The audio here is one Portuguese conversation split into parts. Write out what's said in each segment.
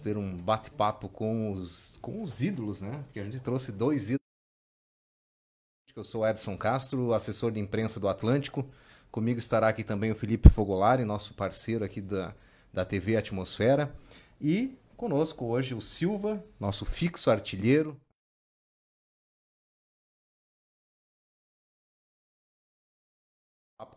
ter um bate-papo com os, com os ídolos, né? Porque a gente trouxe dois ídolos. Eu sou Edson Castro, assessor de imprensa do Atlântico. Comigo estará aqui também o Felipe Fogolari, nosso parceiro aqui da, da TV Atmosfera. E conosco hoje o Silva, nosso fixo artilheiro,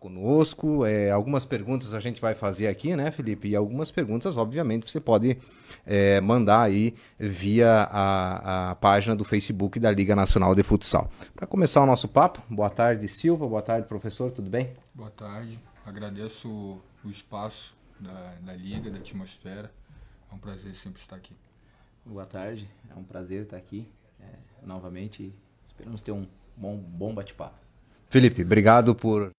conosco. É, algumas perguntas a gente vai fazer aqui, né, Felipe? E algumas perguntas, obviamente, você pode é, mandar aí via a, a, página do Facebook da Liga Nacional de Futsal. Para começar o nosso papo, boa tarde, Silva. Boa tarde, professor. Tudo bem? Boa tarde. Agradeço o espaço da, da Liga, da Atmosfera. É um prazer sempre estar aqui. Boa tarde. É um prazer estar aqui é, novamente. Esperamos ter um bom, bom bate-papo. Felipe, obrigado por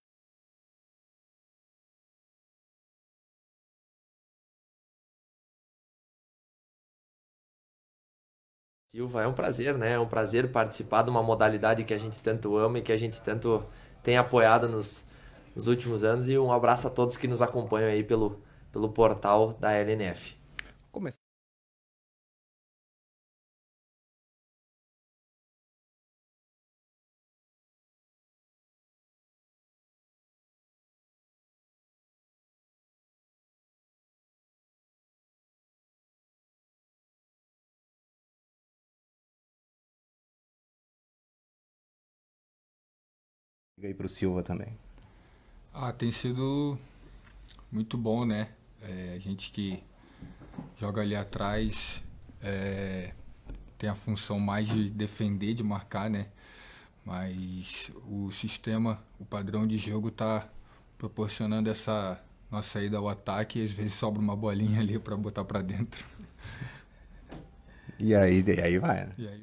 Silva, é um prazer, né? É um prazer participar de uma modalidade que a gente tanto ama e que a gente tanto tem apoiado nos, nos últimos anos. E um abraço a todos que nos acompanham aí pelo, pelo portal da LNF. e para o Silva também? Ah, tem sido muito bom, né? É, a gente que joga ali atrás é, tem a função mais de defender, de marcar, né? Mas o sistema, o padrão de jogo está proporcionando essa nossa ida ao ataque e às vezes sobra uma bolinha ali para botar para dentro. E aí, e aí vai, né?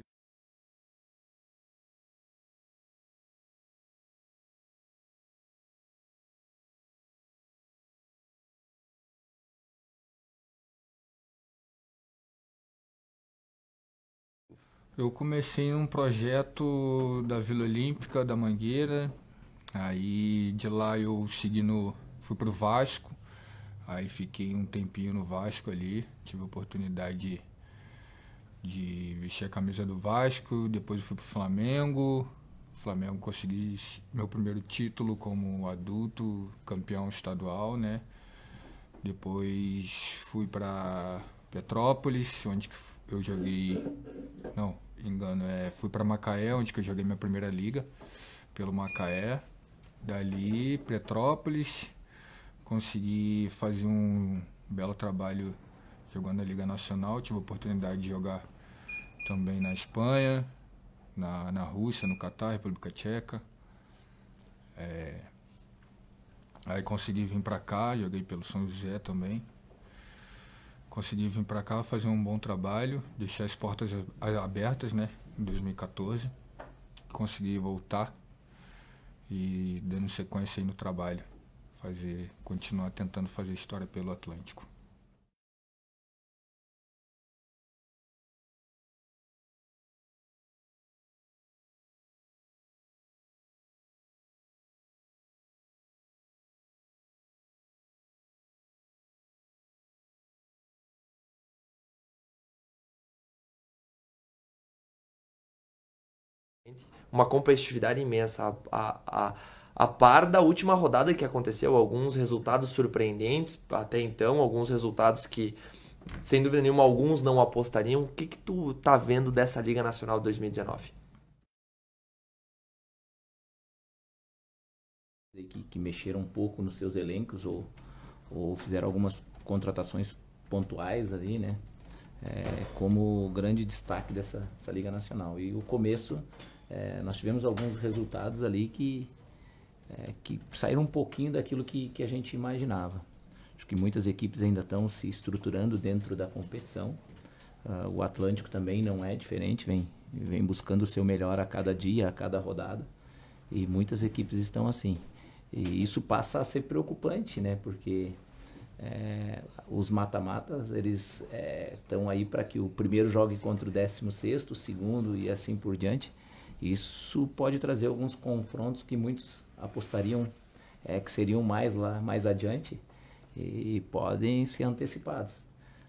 Eu comecei num projeto da Vila Olímpica, da Mangueira. Aí de lá eu segui no. fui pro Vasco. Aí fiquei um tempinho no Vasco ali. Tive a oportunidade de, de vestir a camisa do Vasco. Depois eu fui pro Flamengo. Flamengo consegui meu primeiro título como adulto, campeão estadual, né? Depois fui para Petrópolis, onde eu joguei. Não, engano. É, fui para Macaé, onde eu joguei minha primeira liga, pelo Macaé. Dali, Petrópolis, consegui fazer um belo trabalho jogando na Liga Nacional. Tive a oportunidade de jogar também na Espanha, na, na Rússia, no Catar, República Tcheca. É, aí consegui vir para cá, joguei pelo São José também consegui vir para cá fazer um bom trabalho, deixar as portas abertas, né? Em 2014, consegui voltar e dando sequência aí no trabalho, fazer, continuar tentando fazer história pelo Atlântico. uma competitividade imensa. A, a, a, a par da última rodada que aconteceu, alguns resultados surpreendentes até então, alguns resultados que, sem dúvida nenhuma, alguns não apostariam. O que, que tu tá vendo dessa Liga Nacional 2019? Que, que mexeram um pouco nos seus elencos ou, ou fizeram algumas contratações pontuais ali, né? É, como grande destaque dessa Liga Nacional. E o começo é, nós tivemos alguns resultados ali que, é, que saíram um pouquinho daquilo que, que a gente imaginava. Acho que muitas equipes ainda estão se estruturando dentro da competição. Uh, o Atlântico também não é diferente, vem, vem buscando o seu melhor a cada dia, a cada rodada. E muitas equipes estão assim. E isso passa a ser preocupante, né? Porque é, os mata-matas, eles é, estão é, aí para que o primeiro jogue contra o décimo sexto, o segundo e assim por diante. Isso pode trazer alguns confrontos que muitos apostariam é, que seriam mais lá mais adiante e podem ser antecipados.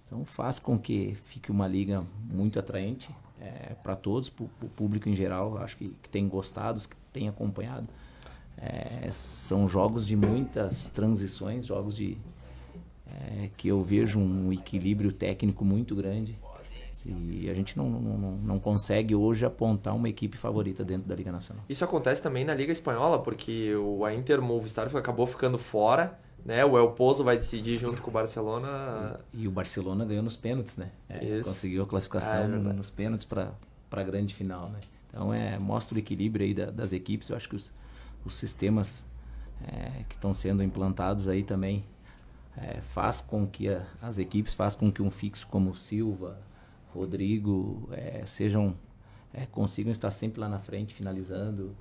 Então faz com que fique uma liga muito atraente é, para todos, para o público em geral, acho que, que tem gostado, que tem acompanhado. É, são jogos de muitas transições, jogos de é, que eu vejo um equilíbrio técnico muito grande. E a gente não, não, não consegue hoje apontar uma equipe favorita dentro da Liga Nacional. Isso acontece também na Liga Espanhola, porque o, a Inter Movistar acabou ficando fora né? O El Pozo vai decidir junto com o Barcelona. E o Barcelona ganhou nos pênaltis, né? É, conseguiu a classificação é nos pênaltis para a grande final, né? Então é, mostra o equilíbrio aí da, das equipes. Eu acho que os, os sistemas é, que estão sendo implantados aí também é, faz com que a, as equipes, faz com que um fixo como Silva, Rodrigo, é, sejam é, consigam estar sempre lá na frente finalizando,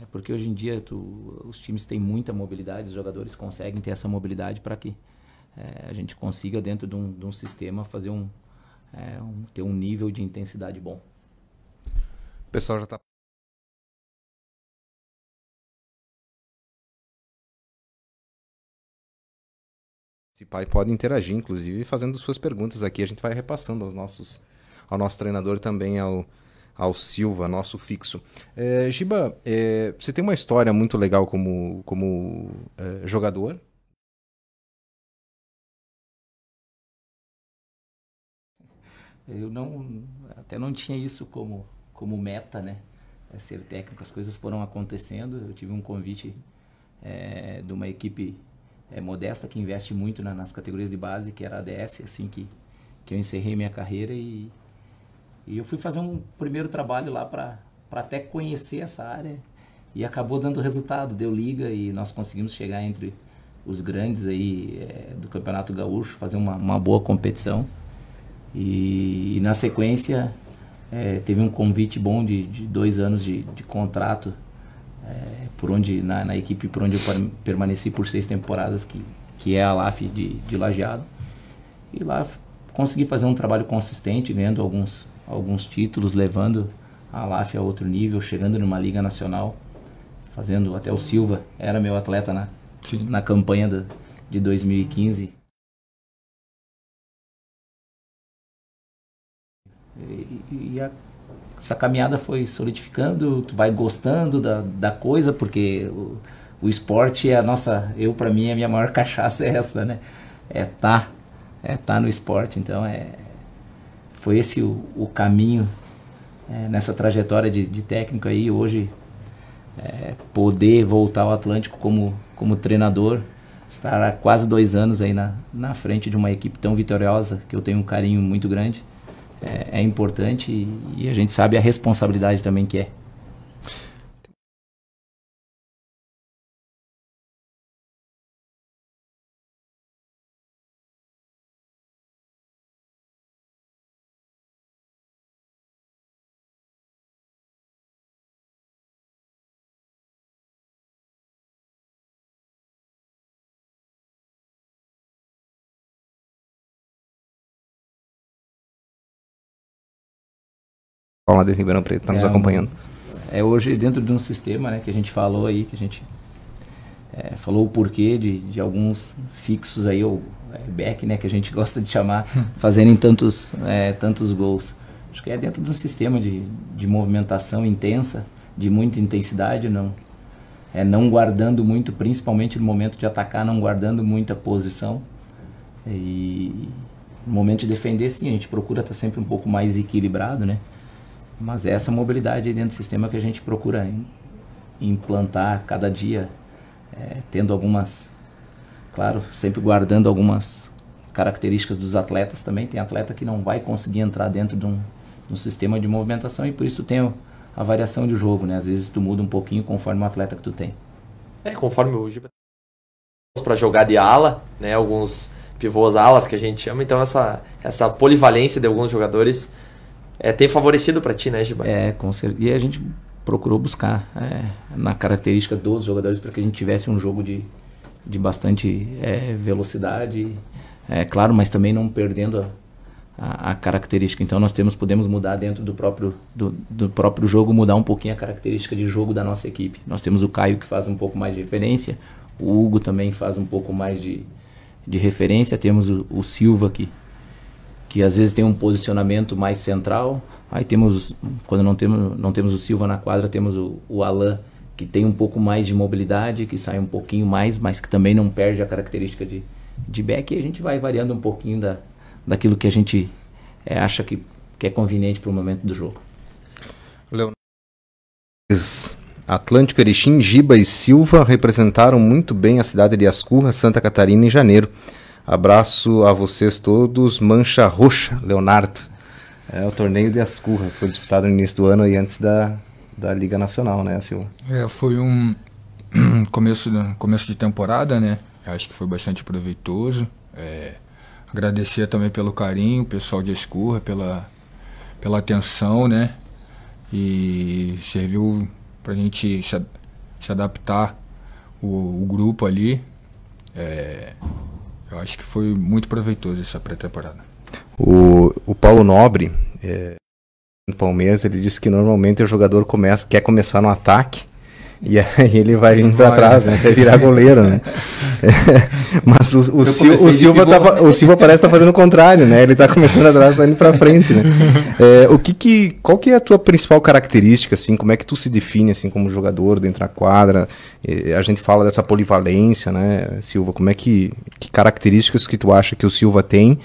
é, porque hoje em dia tu, os times têm muita mobilidade, os jogadores conseguem ter essa mobilidade para que é, a gente consiga dentro de um, de um sistema fazer um, é, um, ter um nível de intensidade bom. O pessoal já está Se pai pode interagir, inclusive fazendo suas perguntas aqui. A gente vai repassando aos nossos, ao nosso treinador também, ao, ao Silva, nosso fixo. É, Giba, é, você tem uma história muito legal como, como é, jogador. Eu não, até não tinha isso como, como meta, né? É ser técnico, as coisas foram acontecendo. Eu tive um convite é, de uma equipe é, modesta, que investe muito na, nas categorias de base, que era a ADS, assim que, que eu encerrei minha carreira e, e eu fui fazer um primeiro trabalho lá para até conhecer essa área e acabou dando resultado, deu liga e nós conseguimos chegar entre os grandes aí é, do Campeonato Gaúcho, fazer uma, uma boa competição e, e na sequência é, teve um convite bom de, de dois anos de, de contrato é, por onde na, na equipe por onde eu permaneci por seis temporadas, que, que é a LAF de, de Lajeado. E lá consegui fazer um trabalho consistente, ganhando alguns, alguns títulos, levando a LAF a outro nível, chegando numa liga nacional, fazendo até o Silva, era meu atleta na, Sim. na campanha do, de 2015. E, e, a, essa caminhada foi solidificando, tu vai gostando da, da coisa, porque o, o esporte é a nossa, eu para mim, a minha maior cachaça é essa, né? É tá, é tá no esporte, então é foi esse o, o caminho é, nessa trajetória de, de, técnico aí, hoje é, poder voltar ao Atlântico como, como treinador, estar há quase dois anos aí na, na frente de uma equipe tão vitoriosa, que eu tenho um carinho muito grande, é, é, importante e, e a gente sabe a responsabilidade também que é. lá de Ribeirão Preto, está nos é acompanhando. É hoje dentro de um sistema né, que a gente falou aí, que a gente é, falou o porquê de, de alguns fixos aí, ou é, back, né, que a gente gosta de chamar, fazendo tantos, é, tantos gols. Acho que é dentro de um sistema de, de movimentação intensa, de muita intensidade, não, é, não guardando muito, principalmente no momento de atacar, não guardando muita posição. E no momento de defender, sim, a gente procura estar tá sempre um pouco mais equilibrado, né? Mas é essa mobilidade dentro do sistema que a gente procura implantar cada dia, é, tendo algumas, claro, sempre guardando algumas características dos atletas também. Tem atleta que não vai conseguir entrar dentro de um, de um sistema de movimentação e por isso tem a variação de jogo, né? Às vezes tu muda um pouquinho conforme o atleta que tu tem. É, conforme o né? para jogar de ala, né? Alguns pivôs alas que a gente chama, então essa, essa polivalência de alguns jogadores é, tem favorecido para ti, né, Giba? É, com certeza. E a gente procurou buscar é, na característica dos jogadores para que a gente tivesse um jogo de, de bastante é, velocidade, é, claro, mas também não perdendo a, a, a, característica. Então nós temos podemos mudar dentro do próprio, do, do, próprio jogo, mudar um pouquinho a característica de jogo da nossa equipe. Nós temos o Caio que faz um pouco mais de referência, o Hugo também faz um pouco mais de, de referência, temos o, o Silva que que às vezes tem um posicionamento mais central. Aí temos, quando não temos, não temos o Silva na quadra, temos o, o que tem um pouco mais de mobilidade, que sai um pouquinho mais, mas que também não perde a característica de, de back. E a gente vai variando um pouquinho da, daquilo que a gente é, acha que, que é conveniente para o momento do jogo. Leonardo. Atlântico Erechim, Giba e Silva representaram muito bem a cidade de Ascurra, Santa Catarina, em janeiro. Abraço a vocês todos. Mancha Roxa, Leonardo. É o torneio de Ascurra, foi disputado no início do ano e antes da, da Liga Nacional, né, Silva? É, foi um começo, começo de temporada, né? Acho que foi bastante proveitoso. É, agradecer também pelo carinho, o pessoal de Ascurra pela, pela atenção, né? E serviu pra gente se, se adaptar o, o, grupo ali. É, eu acho que foi muito proveitoso essa pré-temporada. O, o Paulo Nobre, é, no Palmeiras, ele disse que normalmente o jogador começa, quer começar no ataque e aí ele vai vir para trás, né? virar goleiro, né? Mas o, o, Sil, o Silva, tá, o Silva parece estar tá fazendo o contrário, né? Ele está começando atrás, tá indo para frente, né? É, o que que, qual que é a tua principal característica, assim? Como é que tu se define, assim, como jogador dentro da quadra? a gente fala dessa polivalência, né, Silva? Como é que, que características que tu acha que o Silva tem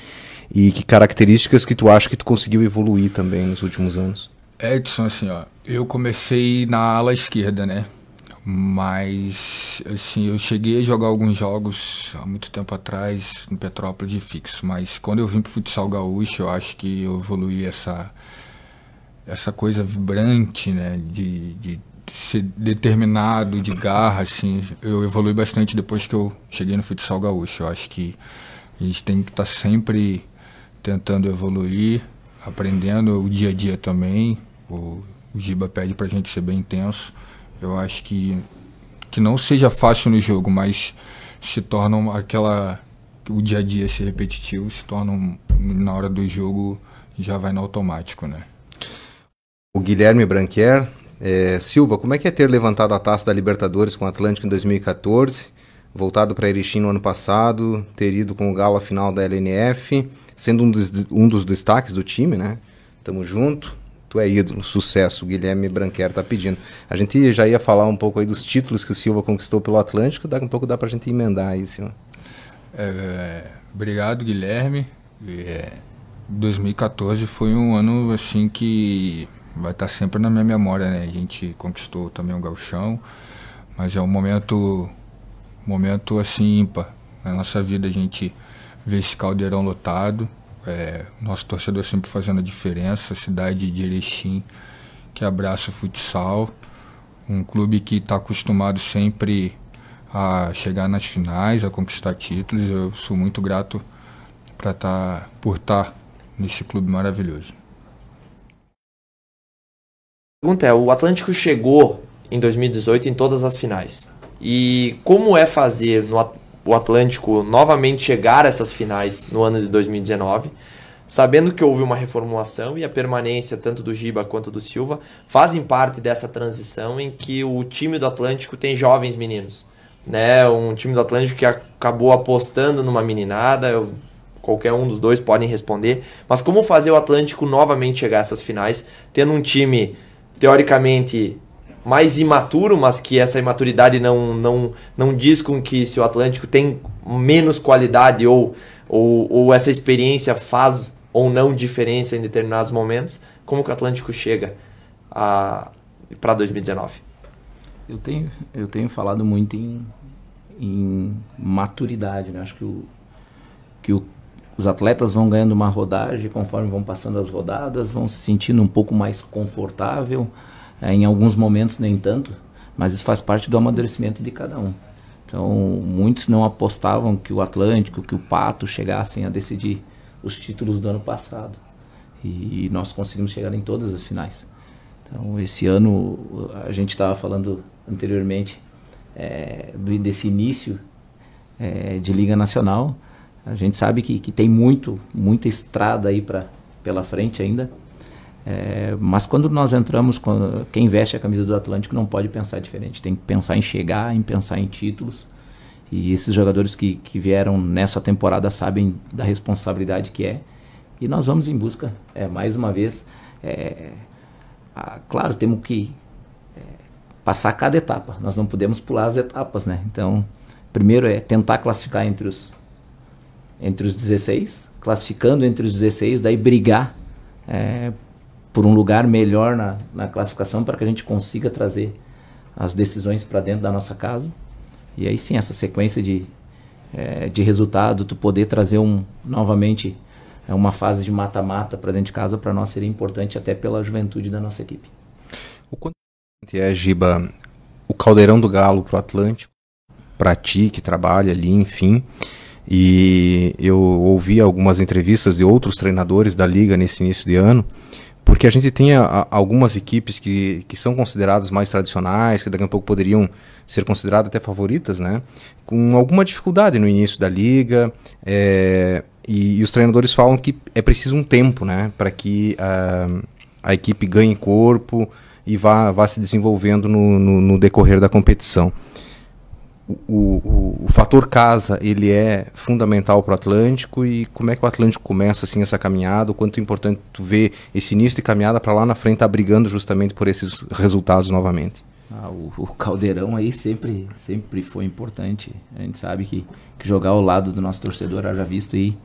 e que características que tu acha que tu conseguiu evoluir também nos últimos anos? Edson, assim, ó, eu comecei na ala esquerda, né? Mas, assim, eu cheguei a jogar alguns jogos há muito tempo atrás no Petrópolis de fixo, mas quando eu vim para futsal gaúcho, eu acho que eu evoluí essa, essa coisa vibrante, né, de, de ser determinado, de garra, assim, eu evolui bastante depois que eu cheguei no futsal gaúcho. Eu acho que a gente tem que estar tá sempre tentando evoluir, aprendendo o dia a dia também. O, o Giba pede a gente ser bem intenso. Eu acho que que não seja fácil no jogo, mas se tornam aquela o dia a dia ser repetitivo, se tornam na hora do jogo já vai no automático, né? O Guilherme Branquer, é, Silva, como é que é ter levantado a taça da Libertadores com o Atlântico em 2014, voltado para Erechim no ano passado, ter ido com o Galo à final da LNF, sendo um dos, um dos destaques do time, né? Tamo junto. Tu é ídolo, sucesso, Guilherme Branquer tá pedindo. A gente já ia falar um pouco aí dos títulos que o Silva conquistou pelo Atlântico, daqui um pouco dá pra gente emendar aí, Silva. É, obrigado, Guilherme. É, 2014 foi um ano assim que vai estar tá sempre na minha memória, né? A gente conquistou também o galchão, mas é um momento, momento assim ímpar na nossa vida. A gente vê esse caldeirão lotado, é, nosso torcedor sempre fazendo a diferença. Cidade de Erechim que abraça o futsal. Um clube que está acostumado sempre a chegar nas finais, a conquistar títulos. Eu sou muito grato para tá, por estar tá nesse clube maravilhoso. A pergunta é: o Atlântico chegou em 2018 em todas as finais. E como é fazer no, o Atlântico novamente chegar a essas finais no ano de 2019, sabendo que houve uma reformulação e a permanência tanto do Giba quanto do Silva fazem parte dessa transição em que o time do Atlântico tem jovens meninos. Né? Um time do Atlântico que acabou apostando numa meninada, eu, qualquer um dos dois podem responder, mas como fazer o Atlântico novamente chegar a essas finais, tendo um time teoricamente mais imaturo, mas que essa imaturidade não, não, não diz com que se o Atlântico tem menos qualidade ou, ou, ou essa experiência faz ou não diferença em determinados momentos, como que o Atlântico chega para 2019? Eu tenho, eu tenho falado muito em, em maturidade, né? Acho que, o, que o, os atletas vão ganhando uma rodagem, conforme vão passando as rodadas, vão se sentindo um pouco mais confortável, é, em alguns momentos nem tanto, mas isso faz parte do amadurecimento de cada um. Então, muitos não apostavam que o Atlântico, que o Pato chegassem a decidir os títulos do ano passado. E nós conseguimos chegar em todas as finais. Então, esse ano, a gente estava falando anteriormente é, desse início é, de Liga Nacional. A gente sabe que, que tem muito, muita estrada aí pra, pela frente ainda. É, mas quando nós entramos, quando, quem veste a camisa do Atlântico não pode pensar diferente, tem que pensar em chegar, em pensar em títulos. E esses jogadores que, que vieram nessa temporada sabem da responsabilidade que é. E nós vamos em busca, é, mais uma vez. É, a, claro, temos que é, passar cada etapa, nós não podemos pular as etapas, né? Então, primeiro é tentar classificar entre os, entre os 16, classificando entre os 16, daí brigar é, por um lugar melhor na, na classificação para que a gente consiga trazer as decisões para dentro da nossa casa. E aí sim, essa sequência de, é, de resultado, tu poder trazer um novamente é uma fase de mata-mata para dentro de casa para nós seria importante até pela juventude da nossa equipe. O quanto é, Giba, o caldeirão do galo para o Atlântico, para ti que trabalha ali, enfim. E eu ouvi algumas entrevistas de outros treinadores da liga nesse início de ano porque a gente tem a, algumas equipes que, que são consideradas mais tradicionais, que daqui a pouco poderiam ser consideradas até favoritas, né? Com alguma dificuldade no início da liga. É, e, e, os treinadores falam que é preciso um tempo, né? Para que a a equipe ganhe corpo e vá, vá se desenvolvendo no, no, no decorrer da competição o, o, o, fator casa ele é fundamental para o Atlântico e como é que o Atlântico começa assim essa caminhada, o quanto é importante tu ver esse início de caminhada para lá na frente tá brigando justamente por esses resultados novamente. Ah, o, o, caldeirão aí sempre sempre foi importante. A gente sabe que, que jogar ao lado do nosso torcedor, já visto aí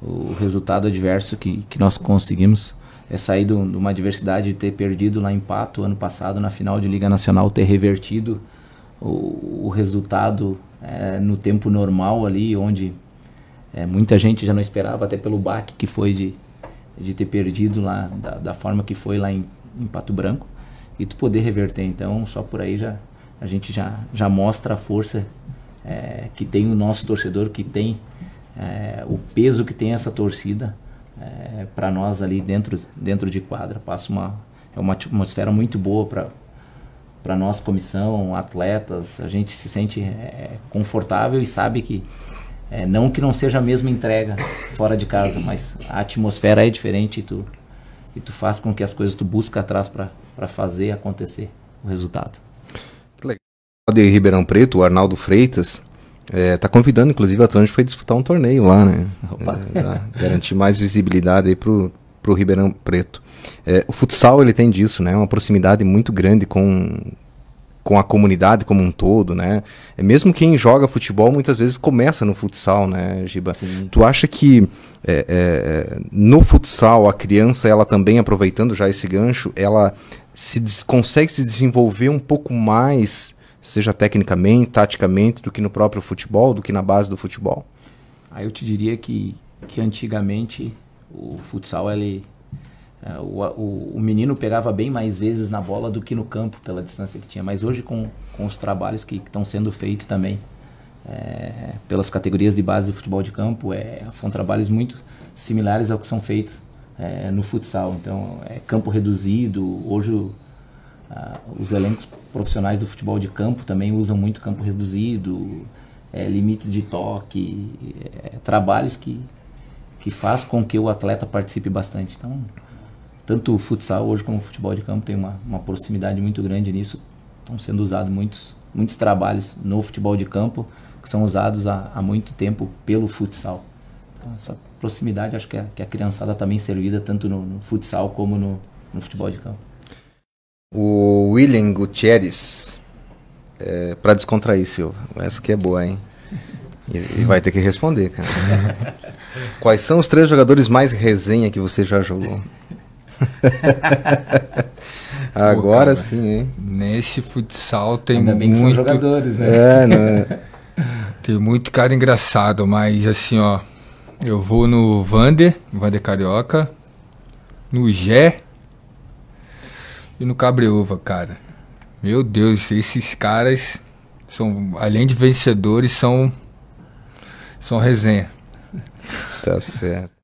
o resultado adverso que, que nós conseguimos é sair de uma adversidade de ter perdido lá em ano passado na final de Liga Nacional, ter revertido o, o resultado é, no tempo normal ali, onde é, muita gente já não esperava, até pelo baque que foi de, de ter perdido lá, da, da forma que foi lá em, em Pato Branco, e tu poder reverter. Então, só por aí já a gente já, já mostra a força é, que tem o nosso torcedor, que tem é, o peso que tem essa torcida é, para nós ali dentro, dentro de quadra. Passa uma, é uma atmosfera muito boa para para nós, comissão, atletas, a gente se sente é, confortável e sabe que é, não que não seja a mesma entrega fora de casa, mas a atmosfera é diferente e tu, e tu faz com que as coisas tu busca atrás para fazer acontecer o resultado. O De Ribeirão Preto, o Arnaldo Freitas está é, tá convidando, inclusive, a Atlântico foi disputar um torneio lá, né? É, garantir mais visibilidade aí pro para o Ribeirão Preto. É, o futsal ele tem disso, né? Uma proximidade muito grande com com a comunidade como um todo, né? É, mesmo quem joga futebol muitas vezes começa no futsal, né, Giba? Sim. Tu acha que é, é, é no futsal a criança, ela também aproveitando já esse gancho, ela se consegue se desenvolver um pouco mais, seja tecnicamente, taticamente, do que no próprio futebol, do que na base do futebol? Aí eu te diria que, que antigamente o futsal, ele, é, o, o, o, menino pegava bem mais vezes na bola do que no campo, pela distância que tinha. Mas hoje, com, com os trabalhos que estão sendo feitos também é, pelas categorias de base do futebol de campo, é, são trabalhos muito similares ao que são feitos é, no futsal. Então, é campo reduzido. Hoje, os elencos profissionais do futebol de campo também usam muito campo reduzido, é, limites de toque, é, trabalhos que, que faz com que o atleta participe bastante. Então, tanto o futsal hoje como o futebol de campo tem uma, uma proximidade muito grande nisso. Estão sendo usados muitos, muitos trabalhos no futebol de campo que são usados há, há muito tempo pelo futsal. Então, essa proximidade acho que a, que a criançada também tá servida tanto no, no futsal como no, no futebol de campo. O William Gutierrez, é, para descontrair, Silva, essa que é boa, hein? E, e vai ter que responder, cara. Quais são os três jogadores mais resenha que você já jogou? Agora Pô, cara, sim, hein? Nesse futsal tem Ainda muito. jogadores, né? É, é. tem muito cara engraçado, mas assim, ó. Eu vou no Vander, Vander Carioca, no Gé e no Cabreúva, cara. Meu Deus, esses caras são, além de vencedores, são. São resenha. Tá certo.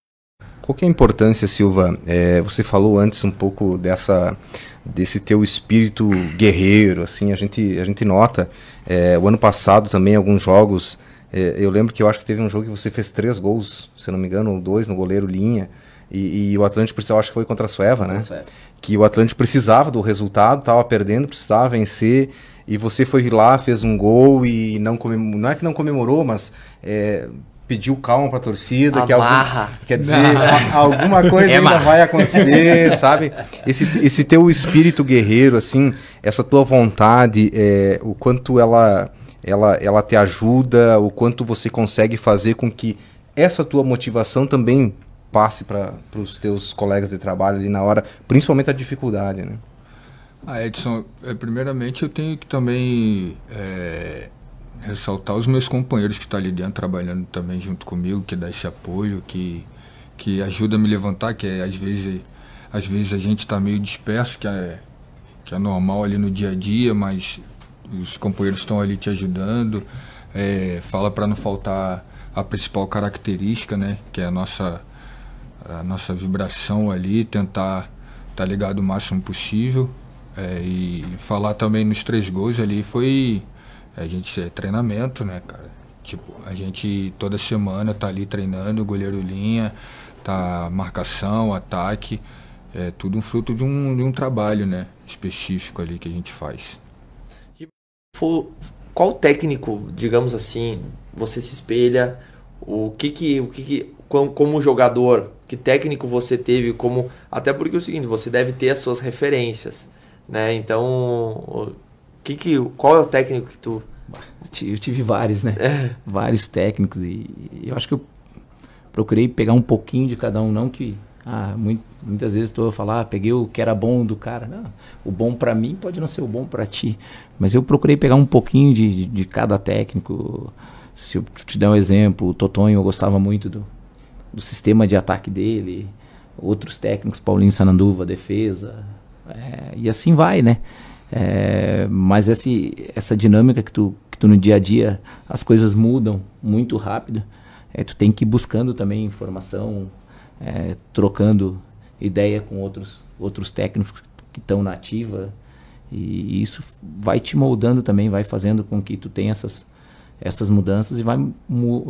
Qual que é a importância, Silva? É, você falou antes um pouco dessa desse teu espírito guerreiro, assim, a gente a gente nota. É, o ano passado também alguns jogos, é, eu lembro que eu acho que teve um jogo que você fez três gols, se não me engano, ou dois no goleiro linha. E, e o Atlântico precisava, acho que foi contra a Sueva, né? Certo. Que o Atlântico precisava do resultado, estava perdendo, precisava vencer e você foi lá, fez um gol e não comemorou, não é que não comemorou, mas é, pediu calma para a torcida, que algum, quer dizer, a, alguma coisa é ainda marra. vai acontecer, sabe? Esse, esse teu espírito guerreiro, assim, essa tua vontade, é, o quanto ela, ela, ela te ajuda, o quanto você consegue fazer com que essa tua motivação também passe para os teus colegas de trabalho ali na hora, principalmente a dificuldade, né? Ah, Edson, é, primeiramente eu tenho que também é, ressaltar os meus companheiros que estão tá ali dentro trabalhando também junto comigo, que dá esse apoio, que, que ajuda a me levantar, que é, às vezes às vezes a gente está meio disperso, que é, que é normal ali no dia a dia, mas os companheiros estão ali te ajudando. É, fala para não faltar a principal característica, né, que é a nossa, a nossa vibração ali, tentar estar tá ligado o máximo possível. É, e falar também nos três gols ali foi a gente é treinamento, né, cara? Tipo, a gente toda semana tá ali treinando, goleiro linha, tá marcação, ataque. É tudo um fruto de um, de um trabalho, né? Específico ali que a gente faz. Qual técnico, digamos assim, você se espelha? O que que, o que, que como, como jogador, que técnico você teve? Como até porque é o seguinte, você deve ter as suas referências, né? Então, que que, qual é o técnico que tu. Eu tive vários, né? É. Vários técnicos. E eu acho que eu procurei pegar um pouquinho de cada um, não que. Ah, muito, muitas vezes estou a falar, ah, peguei o que era bom do cara. Não, o bom para mim pode não ser o bom para ti. Mas eu procurei pegar um pouquinho de, de, de cada técnico. Se eu te der um exemplo, o Totonho eu gostava muito do, do sistema de ataque dele. Outros técnicos, Paulinho Sananduva, defesa. É, e assim vai, né? É, mas esse, essa dinâmica que tu, que tu no dia a dia, as coisas mudam muito rápido. É, tu tem que ir buscando também informação, é, trocando ideia com outros, outros técnicos que estão na ativa. E isso vai te moldando também, vai fazendo com que tu tenha essas, essas mudanças e vai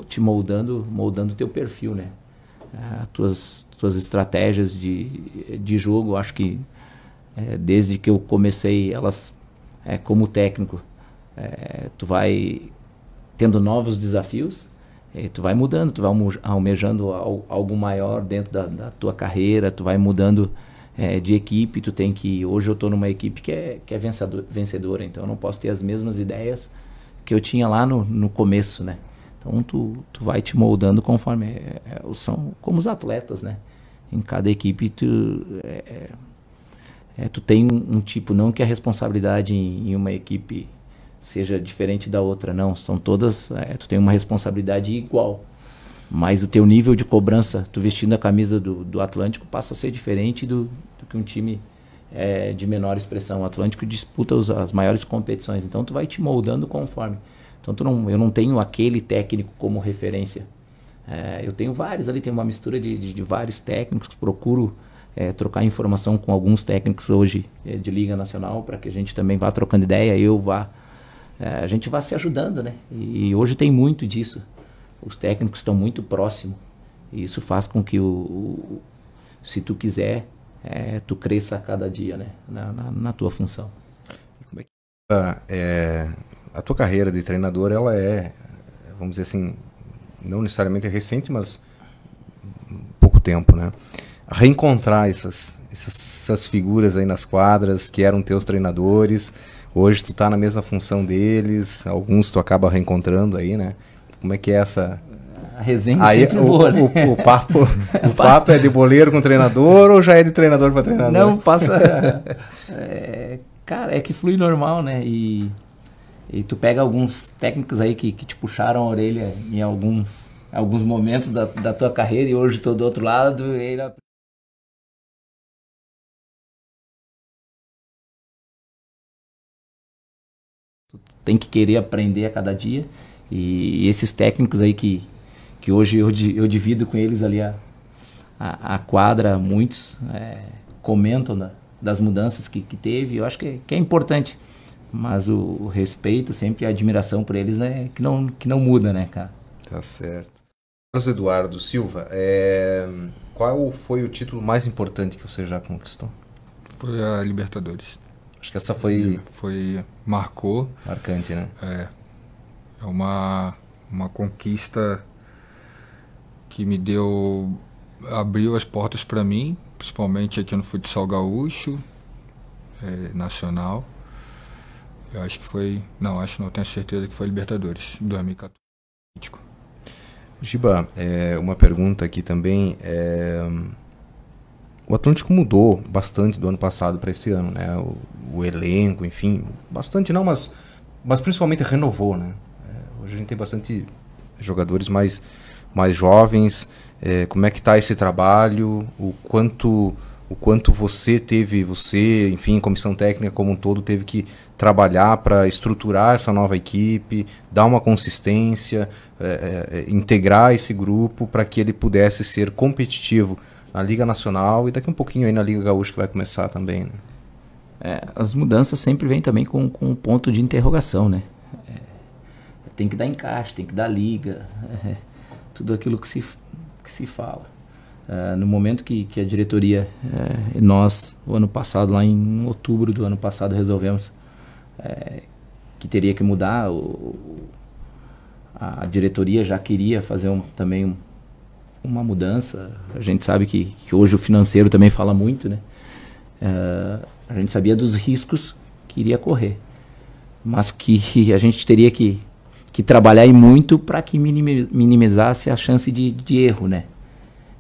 te moldando, moldando teu perfil, né? As tuas, tuas estratégias de, de jogo, acho que é, desde que eu comecei elas é, como técnico, é, tu vai tendo novos desafios, tu vai mudando, tu vai almejando algo maior dentro da, da tua carreira, tu vai mudando é, de equipe, tu tem que hoje eu estou numa equipe que é, que é vencedor, vencedora, então eu não posso ter as mesmas ideias que eu tinha lá no, no começo, né? Então tu, tu vai te moldando conforme é, é, são como os atletas, né? Em cada equipe tu é, é é, tu tem um, um, tipo, não que a responsabilidade em, em, uma equipe seja diferente da outra, não. São todas, é, tu tem uma responsabilidade igual. Mas o teu nível de cobrança, tu vestindo a camisa do, do Atlântico, passa a ser diferente do, do que um time é, de menor expressão. O Atlântico disputa os, as maiores competições, então tu vai te moldando conforme. Então tu não, eu não tenho aquele técnico como referência. É, eu tenho vários ali, tem uma mistura de, de, de vários técnicos, procuro é, trocar informação com alguns técnicos hoje é, de Liga Nacional para que a gente também vá trocando ideia, eu vá. É, a gente vá se ajudando, né? E, hoje tem muito disso. Os técnicos estão muito próximos. E isso faz com que, o, o se tu quiser, é, tu cresça a cada dia, né? Na, na, na tua função. Como é que tá, é, a tua carreira de treinador, ela é, vamos dizer assim, não necessariamente recente, mas pouco tempo, né? reencontrar essas, essas, figuras aí nas quadras que eram teus treinadores. Hoje tu tá na mesma função deles, alguns tu acaba reencontrando aí, né? Como é que é essa a resenha aí, sempre o, boa, né? o, o, papo, o papo é de boleiro com treinador ou já é de treinador para treinador? Não, passa é, cara, é que flui normal, né? E e tu pega alguns técnicos aí que, que te puxaram a orelha em alguns alguns momentos da, da tua carreira e hoje tô é do outro lado, e ele tem que querer aprender a cada dia. E, e esses técnicos aí que, que hoje eu, eu divido com eles ali a, a, a quadra, muitos é, comentam da, das mudanças que, que teve. Eu acho que, que é importante. Mas o, o respeito, sempre a admiração por eles, né? Que não, que não muda, né, cara? Tá certo. Carlos Eduardo Silva, é... qual foi o título mais importante que você já conquistou? Foi a Libertadores. Acho que essa foi. Foi marcou. Marcante, né? É. É uma, uma conquista que me deu. abriu as portas para mim, principalmente aqui no futsal gaúcho, é, nacional. Eu acho que foi. Não, acho não, tenho certeza que foi Libertadores, 2014. Giba, é, uma pergunta aqui também. É, o Atlântico mudou bastante do ano passado para esse ano, né? O, o elenco, enfim, bastante não, mas, mas principalmente renovou, né? É, hoje a gente tem bastante jogadores mais, mais jovens. É, como é que está esse trabalho? O quanto o quanto você teve, você, enfim, comissão técnica como um todo teve que trabalhar para estruturar essa nova equipe, dar uma consistência, é, é, é integrar esse grupo para que ele pudesse ser competitivo na Liga Nacional e daqui um pouquinho aí na Liga Gaúcha que vai começar também. Né? é, as mudanças sempre vêm também com, com um ponto de interrogação, né? É, tem que dar encaixe, tem que dar liga, é, tudo aquilo que se, que se fala. É, no momento que, que a diretoria, é, nós, o ano passado, lá em outubro do ano passado, resolvemos é, que teria que mudar, o, a diretoria já queria fazer um, também um, uma mudança. A gente sabe que, que, hoje o financeiro também fala muito, né? A gente sabia dos riscos que iria correr, mas que a gente teria que, que trabalhar e muito para que minimizasse a chance de, de erro, né?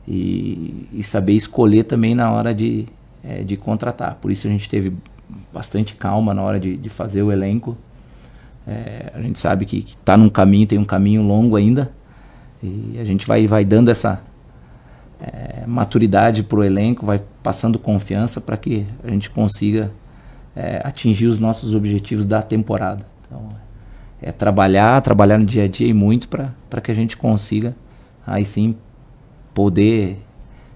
E, e, saber escolher também na hora de, é, de contratar. Por isso a gente teve bastante calma na hora de, de fazer o elenco. É, a gente sabe que está num caminho, tem um caminho longo ainda. E a gente vai, vai dando essa, é, maturidade para o elenco, vai passando confiança para que a gente consiga é, atingir os nossos objetivos da temporada. Então, é, é trabalhar, trabalhar no dia a dia e muito para que a gente consiga, aí sim, poder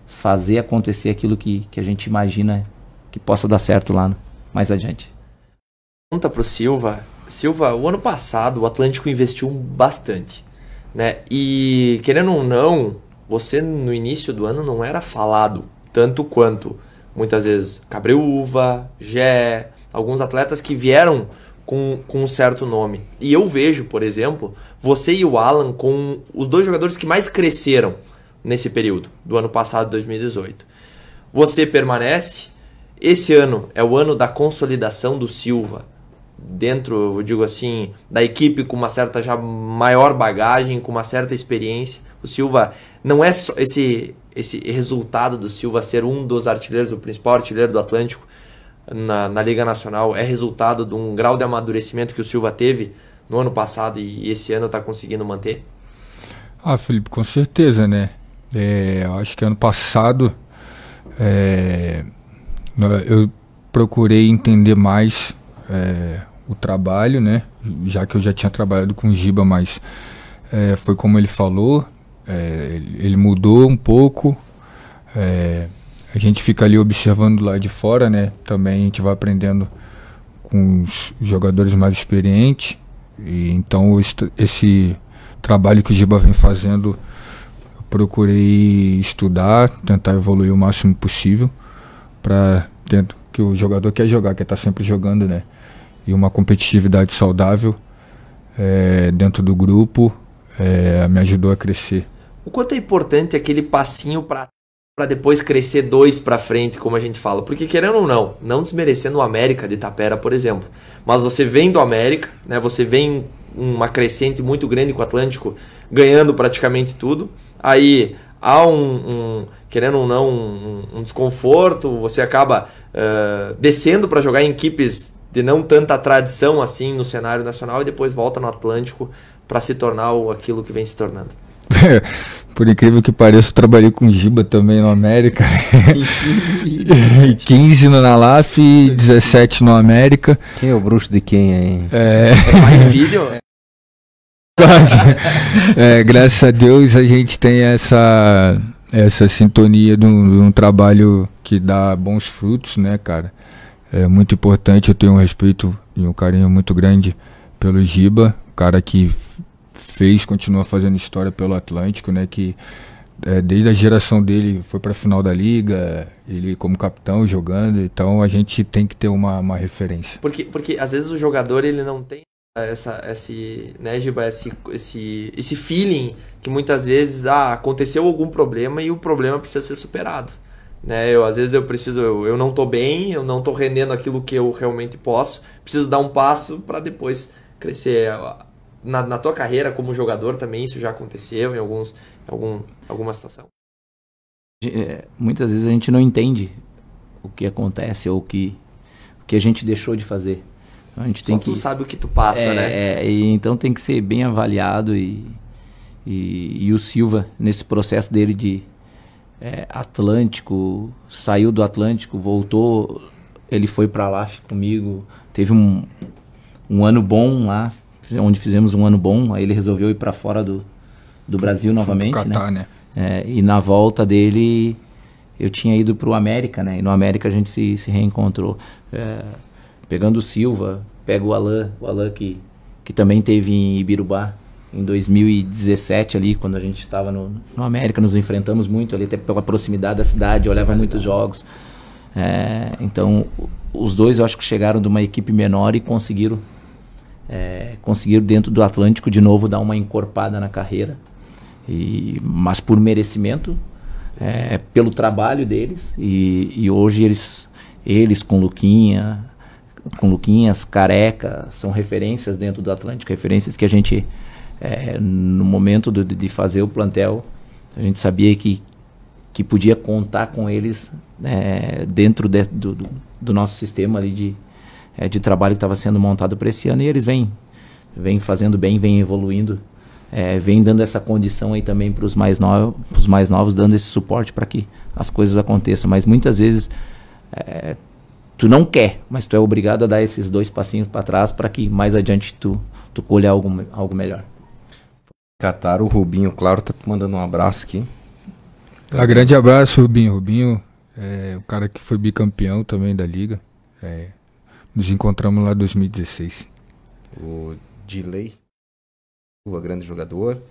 fazer acontecer aquilo que, que a gente imagina que possa dar certo lá no, mais adiante. Pergunta para o Silva. Silva, o ano passado o Atlântico investiu bastante. Né? E, querendo ou não, você no início do ano não era falado tanto quanto muitas vezes Cabreúva, Gé, alguns atletas que vieram com, com um certo nome. E eu vejo, por exemplo, você e o Alan com os dois jogadores que mais cresceram nesse período, do ano passado, 2018. Você permanece. Esse ano é o ano da consolidação do Silva. Dentro, eu digo assim, da equipe com uma certa já maior bagagem, com uma certa experiência. O Silva não é só esse, esse resultado do Silva ser um dos artilheiros, o principal artilheiro do Atlântico na, na Liga Nacional, é resultado de um grau de amadurecimento que o Silva teve no ano passado e, e esse ano está conseguindo manter? Ah, Felipe, com certeza, né? É, acho que ano passado é, eu procurei entender mais é, o trabalho, né? Já que eu já tinha trabalhado com o Giba, mas é, foi como ele falou é, ele mudou um pouco. É, a gente fica ali observando lá de fora, né? Também a gente vai aprendendo com os jogadores mais experientes. E então esse trabalho que o Giba vem fazendo, eu procurei estudar, tentar evoluir o máximo possível para que o jogador quer jogar, quer estar tá sempre jogando, né? E uma competitividade saudável é, dentro do grupo é, me ajudou a crescer o quanto é importante aquele passinho para para depois crescer dois para frente, como a gente fala. Porque querendo ou não, não desmerecendo o América de Itapera, por exemplo, mas você vem do América, né? Você vem uma crescente muito grande com o Atlântico, ganhando praticamente tudo. Aí há um, um querendo ou não, um, um desconforto. Você acaba uh, descendo para jogar em equipes de não tanta tradição assim no cenário nacional e depois volta no Atlântico para se tornar aquilo que vem se tornando. por incrível que pareça, eu trabalhei com Giba também no América. 15, 15 no Nalaf e 17 no América. Quem é o bruxo de quem aí? É. é filho? Quase. É, graças a Deus a gente tem essa, essa sintonia de um, de um trabalho que dá bons frutos, né, cara? É muito importante, eu tenho um respeito e um carinho muito grande pelo Giba, cara que fez, continua fazendo história pelo Atlântico, né? Que é, desde a geração dele foi para a final da liga, ele como capitão jogando, então a gente tem que ter uma, uma referência. Porque, porque às vezes o jogador ele não tem essa, esse, né, Giba, esse, esse, esse feeling que muitas vezes ah, aconteceu algum problema e o problema precisa ser superado. Né? Eu, às vezes eu preciso, eu, eu não estou bem, eu não estou rendendo aquilo que eu realmente posso, preciso dar um passo para depois crescer na, na tua carreira como jogador também isso já aconteceu em alguns, algum, alguma situação? É, muitas vezes a gente não entende o que acontece ou o que, o que a gente deixou de fazer. A gente Só tem que tu sabe o que tu passa, é, né? É, e então tem que ser bem avaliado e, e, e o Silva nesse processo dele de é, Atlântico, saiu do Atlântico, voltou, ele foi para lá comigo, teve um, um ano bom lá, onde fizemos um ano bom, aí ele resolveu ir para fora do, do Brasil novamente, né? Catar, né? né? É, e na volta dele eu tinha ido para o América, né? E no América a gente se, se reencontrou. É, pegando o Silva, pega o Alan, o Alan que, que também teve em Ibirubá em 2017 ali, quando a gente estava no, no América, nos enfrentamos muito ali, até pela proximidade da cidade, olhava é muitos jogos. É, então, os dois eu acho que chegaram de uma equipe menor e conseguiram é, conseguiram dentro do Atlântico de novo dar uma encorpada na carreira, e, mas por merecimento, é, é, pelo trabalho deles e, e, hoje eles, eles com Luquinha, com Luquinhas, Careca, são referências dentro do Atlântico, referências que a gente é, no momento do, de fazer o plantel a gente sabia que, que podia contar com eles é, dentro de, do, do, nosso sistema ali de, é, de trabalho que estava sendo montado para esse ano e eles vêm, vêm fazendo bem, vêm evoluindo, é, vêm dando essa condição aí também para os mais, no mais novos, dando esse suporte para que as coisas aconteçam. Mas muitas vezes é, tu não quer, mas tu é obrigado a dar esses dois passinhos para trás para que mais adiante tu, tu algo, algo melhor. Catar, o Rubinho, claro, tá te mandando um abraço aqui. um ah, grande abraço, Rubinho. Rubinho é o cara que foi bicampeão também da liga. É, nos encontramos lá em 2016. O Dilei, o grande jogador.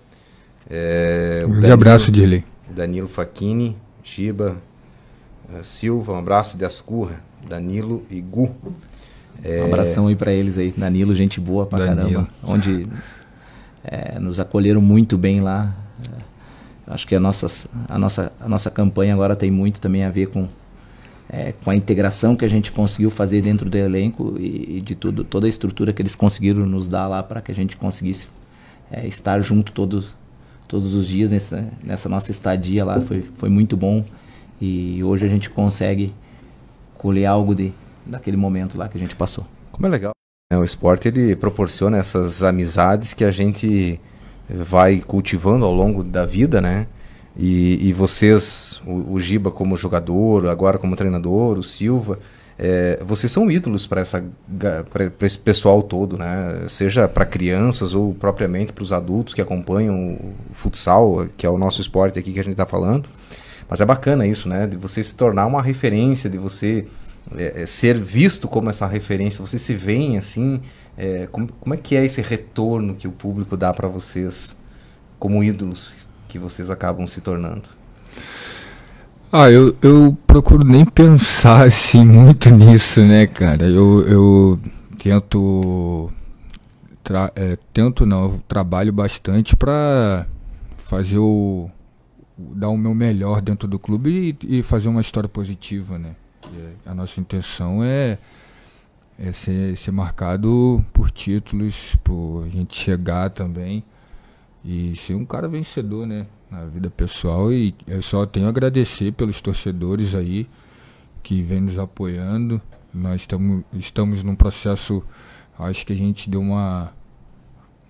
É, um grande abraço, Dilei. Danilo Facchini, Giba, eh, Silva, um abraço de Ascurra, Danilo e Gu. É... Um abração aí para eles aí. Danilo, gente boa pra Danilo. caramba. Onde é, nos acolheram muito bem lá. É, acho que a, nossa a, nossa, a nossa campanha agora tem muito também a ver com, é, com a integração que a gente conseguiu fazer dentro do elenco e, e de tudo, toda a estrutura que eles conseguiram nos dar lá para que a gente conseguisse é, estar junto todos, todos os dias nessa, nessa nossa estadia lá. Foi, foi muito bom e hoje a gente consegue colher algo de, daquele momento lá que a gente passou. Como é legal. Né? O esporte ele proporciona essas amizades que a gente vai cultivando ao longo da vida, né? E, e vocês, o, o Giba como jogador, agora como treinador, o Silva, é, vocês são ídolos para esse pessoal todo, né? Seja para crianças ou propriamente para os adultos que acompanham o futsal, que é o nosso esporte aqui que a gente está falando. Mas é bacana isso, né? De você se tornar uma referência, de você é, é ser visto como essa referência, você se vê assim. É, como, como é que é esse retorno que o público dá para vocês como ídolos? que vocês acabam se tornando? Ah, eu, eu procuro nem pensar assim muito nisso, né, cara? Eu, eu tento. Tra, é, tento não, trabalho bastante para fazer o. dar o meu melhor dentro do clube e, e fazer uma história positiva, né? a nossa intenção é, é ser, ser marcado por títulos, por a gente chegar também e ser um cara vencedor, né? Na vida pessoal. E eu só tenho a agradecer pelos torcedores aí que vem nos apoiando. Nós estamos, estamos num processo, acho que a gente deu uma,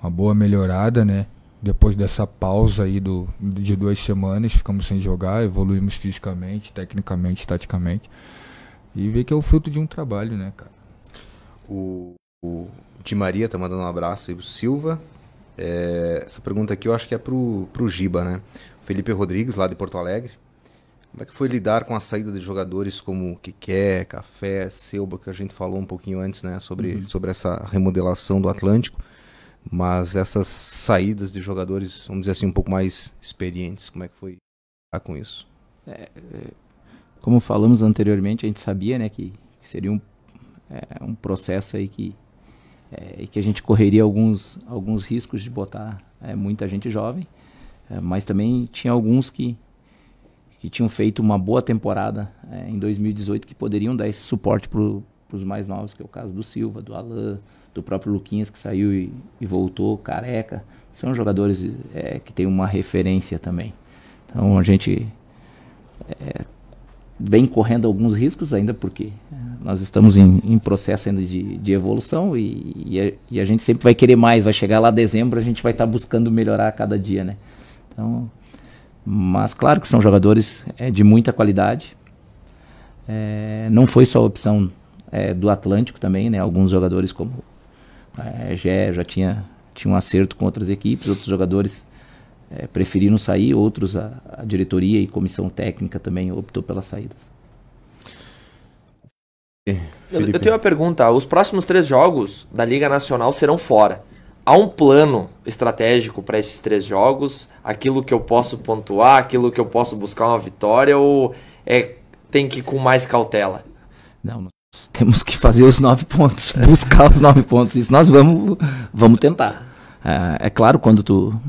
uma boa melhorada, né? Depois dessa pausa aí do, de duas semanas, ficamos sem jogar, evoluímos fisicamente, tecnicamente, taticamente. E vê que é o fruto de um trabalho, né, cara? O, o Di Maria tá mandando um abraço e o Silva é, essa pergunta aqui eu acho que é pro, pro Giba, né? Felipe Rodrigues, lá de Porto Alegre. Como é que foi lidar com a saída de jogadores como Kiké, Café, Selba, que a gente falou um pouquinho antes, né? Sobre, uhum. sobre essa remodelação do Atlântico. Mas essas saídas de jogadores, vamos dizer assim, um pouco mais experientes, como é que foi lidar com isso? É, é como falamos anteriormente, a gente sabia, né, que, seria um, é, um processo aí que é, e que a gente correria alguns, alguns riscos de botar é, muita gente jovem, é, mas também tinha alguns que, que tinham feito uma boa temporada é, em 2018 que poderiam dar esse suporte para os mais novos, que é o caso do Silva, do Alain, do próprio Luquinhas que saiu e, e voltou, Careca, são jogadores é, que têm uma referência também. Então a gente é, vem correndo alguns riscos ainda, porque eh, nós estamos em, em processo ainda de, de evolução e, e, a, e, a, gente sempre vai querer mais. Vai chegar lá dezembro, a gente vai estar tá buscando melhorar a cada dia, né? Então, mas claro que são jogadores é, de muita qualidade. É, não foi só a opção é, do Atlântico também, né? Alguns jogadores como é, Gé já tinha, tinha um acerto com outras equipes, outros jogadores é, preferiram sair, outros a, a diretoria e comissão técnica também optou pela saída. É, eu, eu, tenho uma pergunta. Os próximos três jogos da Liga Nacional serão fora. Há um plano estratégico para esses três jogos? Aquilo que eu posso pontuar, aquilo que eu posso buscar uma vitória ou é, tem que ir com mais cautela? Não, nós temos que fazer os nove pontos, buscar os nove pontos. Isso nós vamos, vamos tentar. É, é claro, quando tu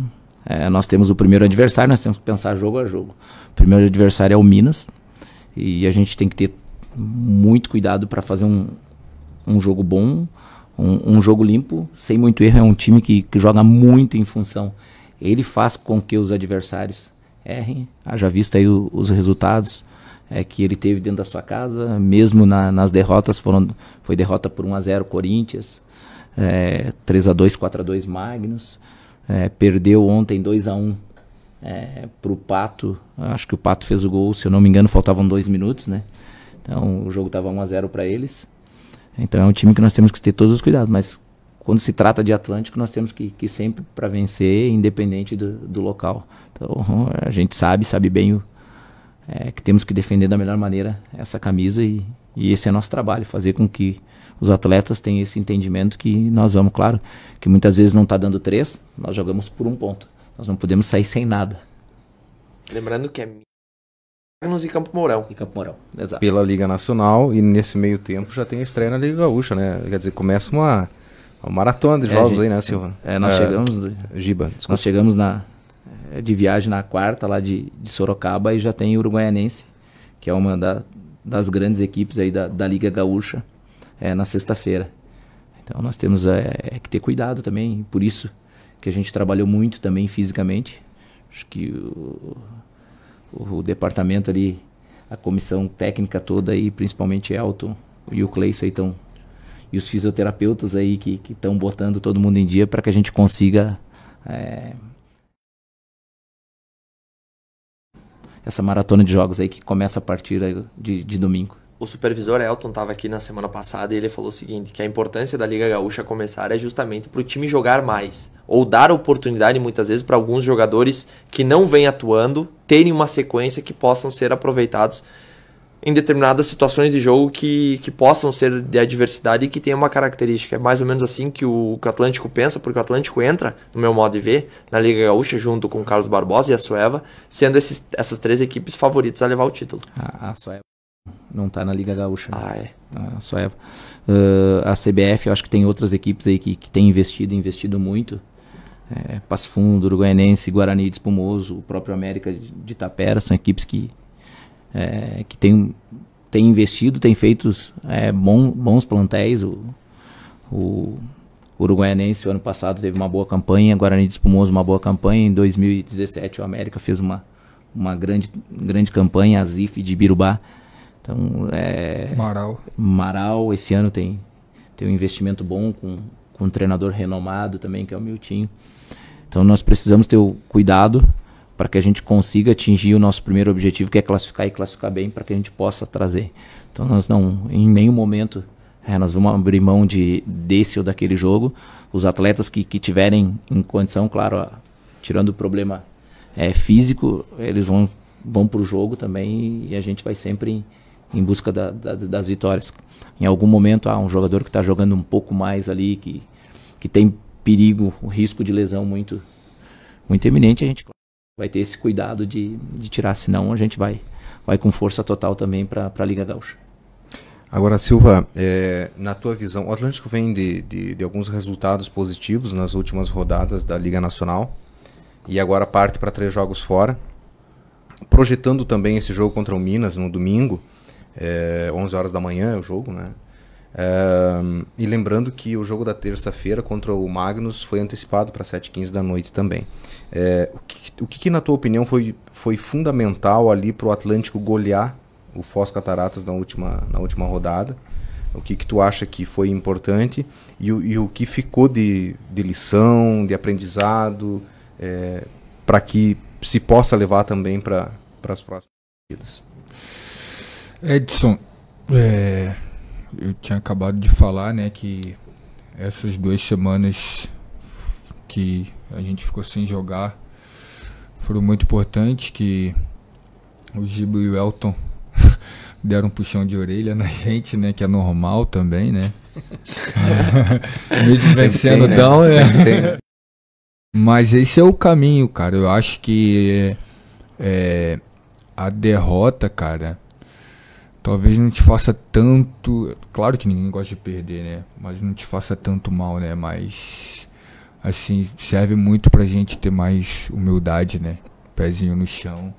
é, nós temos o primeiro adversário, nós temos que pensar jogo a jogo. O primeiro adversário é o Minas e a gente tem que ter muito cuidado para fazer um, um jogo bom, um, um, jogo limpo, sem muito erro. É um time que, que joga muito em função. Ele faz com que os adversários errem. Haja visto aí o, os resultados é, que ele teve dentro da sua casa, mesmo na, nas derrotas, foram, foi derrota por 1 a 0 Corinthians, é, 3 a 2 4 a 2 Magnus. É, perdeu ontem 2 a 1 um, é, para o Pato. Acho que o Pato fez o gol, se eu não me engano, faltavam dois minutos, né? Então o jogo estava 1 a 0 para eles. Então é um time que nós temos que ter todos os cuidados, mas quando se trata de Atlântico, nós temos que, que sempre para vencer, independente do, do, local. Então a gente sabe, sabe bem o, é, que temos que defender da melhor maneira essa camisa e, e esse é nosso trabalho, fazer com que os atletas tenham esse entendimento que nós vamos, claro, que muitas vezes não está dando três, nós jogamos por um ponto. Nós não podemos sair sem nada. Lembrando que é Minas e Campo Mourão. E Campo Mourão, exato. Pela Liga Nacional e nesse meio tempo já tem a estreia na Liga Gaúcha, né? Quer dizer, começa uma, uma maratona de é, jogos é, gente, aí, né, Silva? É, nós é, chegamos... Giba, desculpa. Nós chegamos na, é, de viagem na quarta lá de, de Sorocaba e já tem Uruguaianense, que é uma da, das grandes equipes aí da, da Liga Gaúcha é, na sexta-feira. Então nós temos é, é, que ter cuidado também, por isso que a gente trabalhou muito também fisicamente. Acho que o, o, o departamento ali, a comissão técnica toda e principalmente Elton e o Cleiton estão e os fisioterapeutas aí que estão botando todo mundo em dia para que a gente consiga é, essa maratona de jogos aí que começa a partir de, de domingo. O supervisor Elton estava aqui na semana passada e ele falou o seguinte, que a importância da Liga Gaúcha começar é justamente para o time jogar mais, ou dar oportunidade muitas vezes para alguns jogadores que não vêm atuando terem uma sequência que possam ser aproveitados em determinadas situações de jogo que, que possam ser de adversidade e que tenham uma característica. É mais ou menos assim que o, que o Atlântico pensa, porque o Atlântico entra, no meu modo de ver, na Liga Gaúcha junto com o Carlos Barbosa e a Sueva, sendo esses, essas três equipes favoritas a levar o título. Ah, a Sueva não está na Liga Gaúcha. Né? Ah, é. A Sueva. Uh, a CBF, eu acho que tem outras equipes aí que, que têm investido, investido muito. É, Passo Fundo, Uruguaianense, Guarani de Espumoso, o próprio América de Itapera, são equipes que é, que tem, tem investido, tem feito é, bom, bons plantéis. O, o Uruguaianense, o ano passado, teve uma boa campanha, Guarani de Espumoso, uma boa campanha. Em 2017, o América fez uma, uma grande, grande campanha, a ZIF de Birubá. Então, é, Marau. esse ano tem, tem um investimento bom com, com um treinador renomado também, que é o Miltinho. Então, nós precisamos ter o cuidado para que a gente consiga atingir o nosso primeiro objetivo, que é classificar e classificar bem, para que a gente possa trazer. Então nós não, em nenhum momento, é, nós vamos abrir mão de desse ou daquele jogo. Os atletas que, que tiverem em condição, claro, ó, tirando o problema é, físico, eles vão, vão para o jogo também e a gente vai sempre em, em busca da, da, das vitórias. Em algum momento, há um jogador que está jogando um pouco mais ali, que, que tem perigo, o risco de lesão muito, muito eminente, a gente vai ter esse cuidado de, de tirar, senão a gente vai, vai com força total também para a Liga Gaúcha. Agora, Silva, é, na tua visão, o Atlântico vem de, de, de, alguns resultados positivos nas últimas rodadas da Liga Nacional e agora parte para três jogos fora. Projetando também esse jogo contra o Minas no domingo, é, 11 horas da manhã é o jogo, né? e lembrando que o jogo da terça-feira contra o Magnus foi antecipado para 7h15 da noite também. Eh, o, que, o que, na tua opinião, foi, foi fundamental ali para o Atlântico golear o Foz Cataratas na última, na última rodada? O que, que tu acha que foi importante e, e o que ficou de, de lição, de aprendizado, é, eh, para que se possa levar também para as próximas partidas? Edson, é, eu tinha acabado de falar, né, que essas duas semanas que a gente ficou sem jogar foram muito importantes, que o Gibo e o Elton deram um puxão de orelha na gente, né, que é normal também, né? Mesmo vencendo então, né? é. Mas esse é o caminho, cara. Eu acho que é, a derrota, cara, talvez não te faça tanto. Claro que ninguém gosta de perder, né? Mas não te faça tanto mal, né? Mas assim, serve muito pra gente ter mais humildade, né? Pezinho no chão,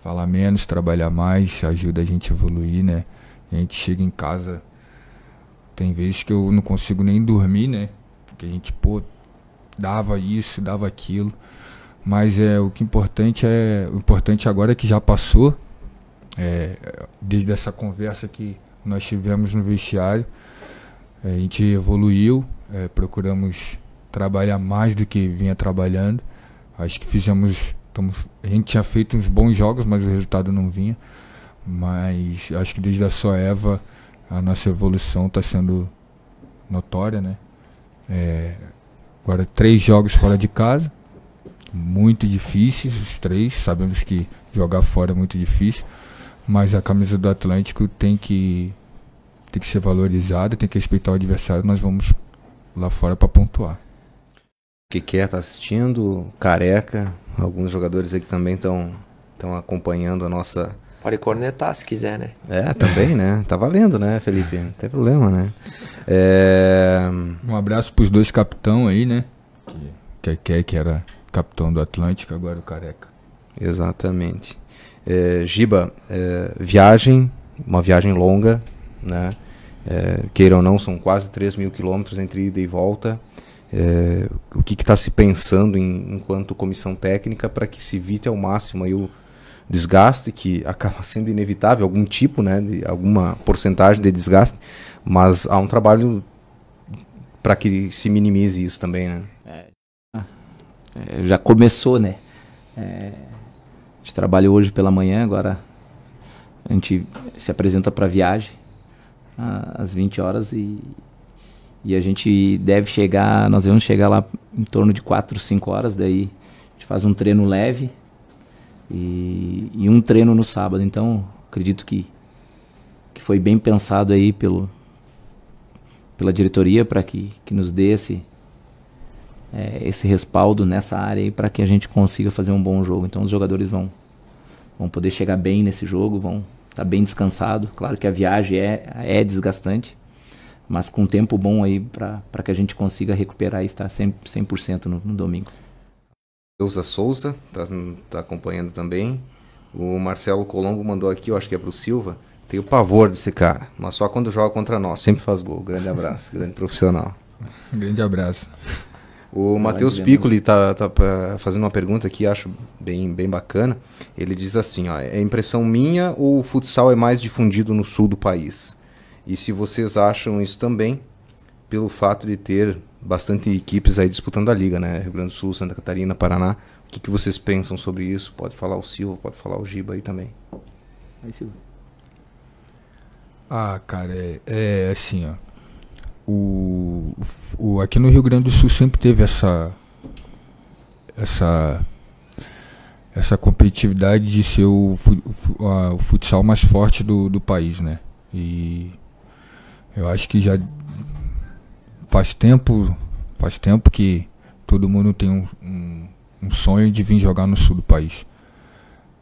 falar menos, trabalhar mais, ajuda a gente a evoluir, né? A gente chega em casa, tem vezes que eu não consigo nem dormir, né? Porque a gente, pô, dava isso, dava aquilo. Mas é o que é importante é, o importante agora é que já passou, é, desde essa conversa que nós tivemos no vestiário, é, a gente evoluiu, é, procuramos trabalhar mais do que vinha trabalhando. Acho que fizemos. a gente tinha feito uns bons jogos, mas o resultado não vinha. Mas acho que desde a sua Eva a nossa evolução está sendo notória, né? É, agora três jogos fora de casa, muito difíceis os três. Sabemos que jogar fora é muito difícil. Mas a camisa do Atlântico tem que tem que ser valorizada, tem que respeitar o adversário, nós vamos lá fora para pontuar. Que quer tá assistindo, careca, alguns jogadores aqui também estão estão acompanhando a nossa Pode cornetar se quiser, né? É, também, né? Tá valendo, né, Felipe? Não tem problema, né? É... Um abraço pros dois capitão aí, né? Que, que, que era capitão do Atlântico, agora o Careca. Exatamente. É, Giba, é, viagem, uma viagem longa, né? É, queira ou não, são quase 3 mil quilômetros entre ida e volta. É, o que está se pensando em, enquanto comissão técnica para que se evite ao máximo aí o desgaste que acaba sendo inevitável, algum tipo, né, de, alguma porcentagem de desgaste, mas há um trabalho para que se minimize isso também, né? É, ah, é já começou, né? É, gente trabalha hoje pela manhã, agora a gente se apresenta para viagem às 20 horas e, e a gente deve chegar, nós vamos chegar lá em torno de 4, 5 horas, daí a gente faz um treino leve e, e um treino no sábado. Então, acredito que, que foi bem pensado aí pelo, pela diretoria para que, que nos dê esse, é, esse respaldo nessa área para que a gente consiga fazer um bom jogo. Então os jogadores vão, vão poder chegar bem nesse jogo, vão estar tá bem descansado. Claro que a viagem é, é desgastante, mas com um tempo bom aí para que a gente consiga recuperar e estar 100%, 100 no, no domingo. Deusa Souza está tá acompanhando também. O Marcelo Colombo mandou aqui, eu acho que é para o Silva. o pavor desse cara, mas só quando joga contra nós. Sempre faz gol. Grande abraço, grande profissional. Grande abraço. O Matheus Piccoli está tá, tá fazendo uma pergunta que acho bem, bem bacana. Ele diz assim: ó, é impressão minha ou o futsal é mais difundido no sul do país? E se vocês acham isso também, pelo fato de ter bastante equipes aí disputando a liga, né? Rio Grande do Sul, Santa Catarina, Paraná. O que, que vocês pensam sobre isso? Pode falar o Silva, pode falar o Giba aí também. Aí, Silva. Ah, cara, é, é assim, ó o, o, aqui no Rio Grande do Sul sempre teve essa essa essa competitividade de ser o, o futsal mais forte do, do país, né? E eu acho que já faz tempo faz tempo que todo mundo tem um, um, um sonho de vir jogar no sul do país.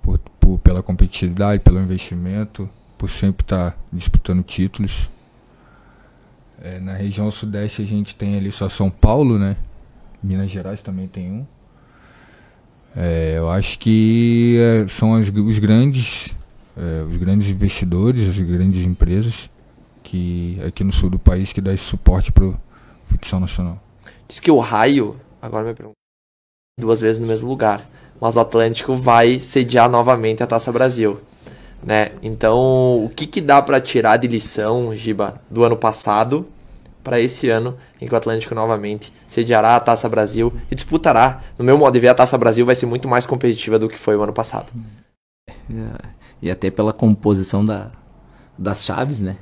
Por, por, pela competitividade, pelo investimento, por sempre estar tá disputando títulos. É, na região sudeste a gente tem ali só São Paulo, né? Minas Gerais também tem um. É, eu acho que é, são as, os grandes é, os grandes investidores, as grandes empresas que aqui no sul do país que dá esse suporte o futsal nacional. Diz que o raio, agora me pergunta, duas vezes no mesmo lugar, mas o Atlântico vai sediar novamente a Taça Brasil né? Então, o que, que dá para tirar de lição, Giba, do ano passado para esse ano, em que o Atlântico novamente sediará a Taça Brasil e disputará? No meu modo de ver, a Taça Brasil vai ser muito mais competitiva do que foi o ano passado. É, e até pela composição da, das chaves, né?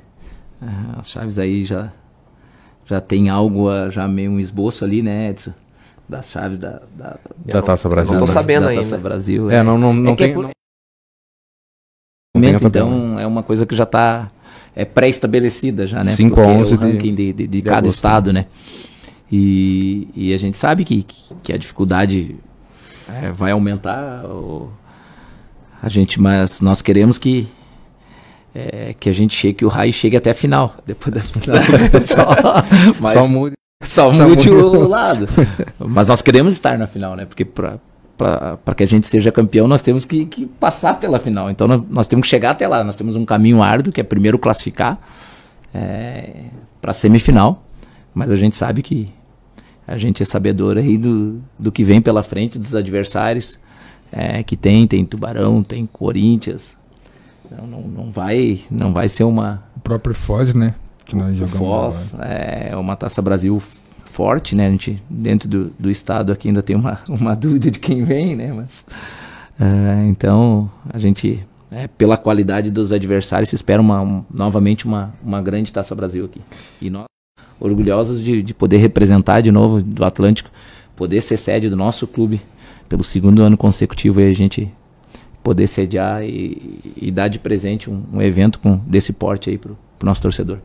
Ah, as chaves aí já já tem algo, já meio um esboço ali, né, Edson? Das chaves da, da, da não, Taça Brasil. Não tô né? sabendo da, da ainda. Taça Brasil, é, é. não, não, não é, é tem, é por... não, momento, então né? é uma coisa que já está é, pré-estabelecida já, né? 5 a 11 é o ranking de, de, de, de cada agosto. estado, né? né? E, e, a gente sabe que, que a dificuldade é, vai aumentar a gente, mas nós queremos que é, que a gente chegue, que o raio chegue até a final. Depois da final, só, mas, só mude, só mude, só mude o, o lado. Mas nós queremos estar na final, né? Porque pra, para que a gente seja campeão, nós temos que, que passar pela final. Então nós, nós, temos que chegar até lá. Nós temos um caminho árduo, que é primeiro classificar é, para a semifinal. Mas a gente sabe que a gente é sabedor aí do, do que vem pela frente, dos adversários é, que tem. Tem Tubarão, tem Corinthians. Não, não, não, vai, não vai ser uma... O próprio Foz, né? Que nós jogamos. Foz, é uma Taça Brasil forte, né? A gente, dentro do, do estado aqui ainda tem uma, uma dúvida de quem vem, né? Mas, uh, então, a gente, é, pela qualidade dos adversários, espera uma, um, novamente uma, uma grande Taça Brasil aqui. E nós, orgulhosos de, de poder representar de novo do Atlântico, poder ser sede do nosso clube pelo segundo ano consecutivo e a gente poder sediar e, e dar de presente um, um evento com, desse porte aí para o nosso torcedor.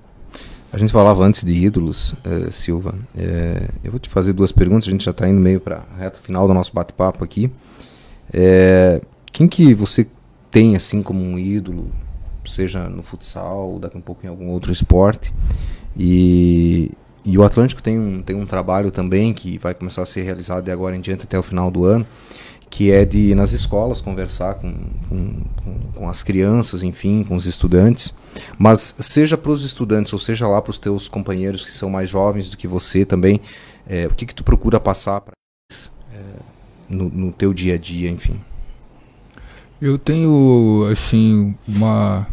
A gente falava antes de ídolos, uh, Silva. Uh, eu vou te fazer duas perguntas, a gente já está indo meio para a reta final do nosso bate-papo aqui. Uh, quem que você tem assim como um ídolo, seja no futsal, ou daqui um pouco em algum outro esporte? E, e o Atlântico tem um, tem um trabalho também que vai começar a ser realizado de agora em diante até o final do ano, que é de ir nas escolas conversar com, com, com, as crianças, enfim, com os estudantes. Mas seja para os estudantes ou seja lá para os teus companheiros que são mais jovens do que você também, é, o que, que tu procura passar para eles é, no, no teu dia a dia, enfim? Eu tenho, assim, uma,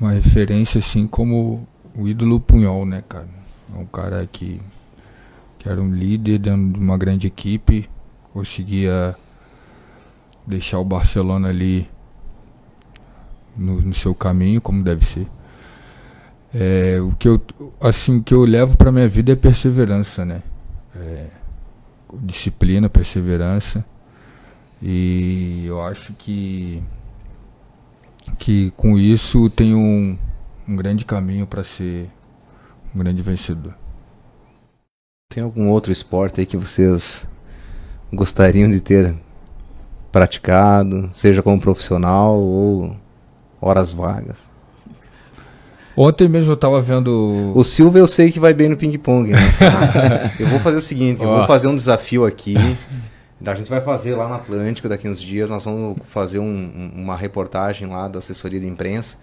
uma referência, assim, como o ídolo Punhol, né, cara? É um cara que, que era um líder dentro de uma grande equipe, conseguia deixar o Barcelona ali no, no seu caminho, como deve ser. É, o que eu assim que eu levo para minha vida é perseverança, né? É, disciplina, perseverança. E eu acho que que com isso tem um, um grande caminho para ser um grande vencedor. Tem algum outro esporte aí que vocês gostariam de ter praticado, seja como profissional ou horas vagas. Ontem mesmo eu estava vendo. O Silva eu sei que vai bem no ping-pong. Né? eu vou fazer o seguinte: eu vou fazer um desafio aqui. A gente vai fazer lá no Atlântico daqui uns dias. Nós vamos fazer um, uma reportagem lá da assessoria de imprensa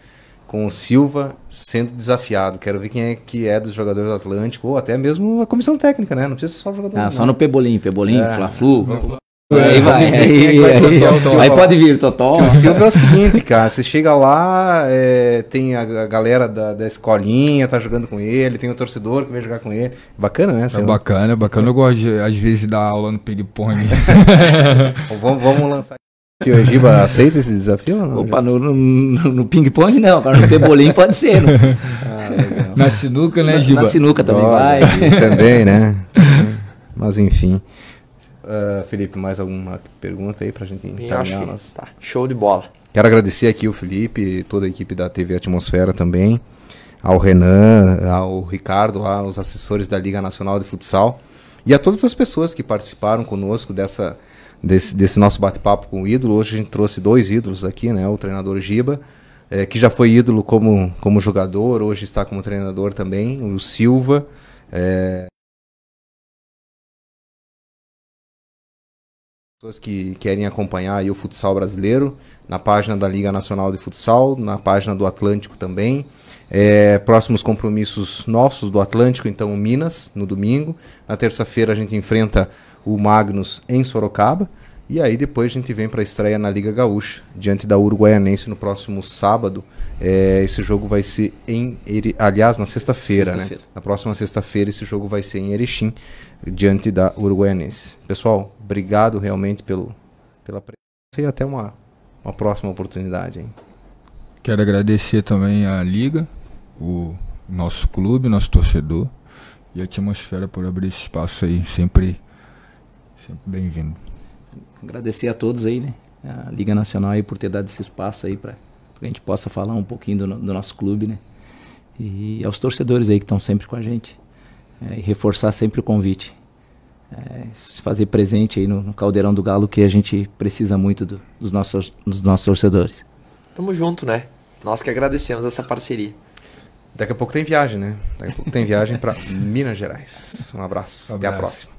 com o Silva sendo desafiado. Quero ver quem é que é dos jogadores do Atlântico, ou até mesmo a comissão técnica, né? Não precisa ser só jogador Ah, só no Pebolim, Pebolim, é. Fla-Flu. É, aí vai, é aí, aí, aí, aí, pode vir, Totó. O Silva é o seguinte, cara, você chega lá, é, tem a, a galera da, da, escolinha, tá jogando com ele, tem o torcedor que vem jogar com ele. Bacana, né? É bacana, é bacana. Eu gosto, de, às vezes, da aula no ping-pong. vamos, vamos lançar. Kyojiba aceita esse desafio? Não? Opa, no, no, no ping-pong não, agora no pebolim pode ser. No... Ah, na sinuca, né, Giba? Na, sinuca também vai. Também, né? Mas enfim. Uh, Felipe, mais alguma pergunta aí pra gente encaminhar? Acho tá. Show de bola. Quero agradecer aqui o Felipe, toda a equipe da TV Atmosfera também, ao Renan, ao Ricardo, lá, assessores da Liga Nacional de Futsal e a todas as pessoas que participaram conosco dessa desse, desse nosso bate-papo com o ídolo. Hoje a gente trouxe dois ídolos aqui, né? O treinador Giba, é, que já foi ídolo como, como jogador, hoje está como treinador também, o Silva. É... Pessoas que querem acompanhar o futsal brasileiro, na página da Liga Nacional de Futsal, na página do Atlântico também. É, próximos compromissos nossos do Atlântico, então Minas, no domingo. Na terça-feira a gente enfrenta o Magnus em Sorocaba. E aí depois a gente vem para a estreia na Liga Gaúcha, diante da Uruguaianense no próximo sábado. É, esse jogo vai ser em. Aliás, na sexta-feira, sexta né? Na próxima sexta-feira esse jogo vai ser em Erechim, diante da Uruguaianense. Pessoal, obrigado realmente pelo, pela presença e até uma, uma próxima oportunidade. Hein? Quero agradecer também a Liga, o nosso clube, nosso torcedor e a atmosfera por abrir esse espaço aí sempre bem-vindo. Agradecer a todos aí, né? A Liga Nacional aí por ter dado esse espaço aí para que a gente possa falar um pouquinho do, do, nosso clube, né? E aos torcedores aí que estão sempre com a gente. É, e reforçar sempre o convite. É, se fazer presente aí no, no, Caldeirão do Galo, que a gente precisa muito do, dos, nossos, dos nossos torcedores. Tamo junto, né? Nós que agradecemos essa parceria. Daqui a pouco tem viagem, né? Daqui a pouco tem viagem para Minas Gerais. Um abraço. um abraço. Até a próxima.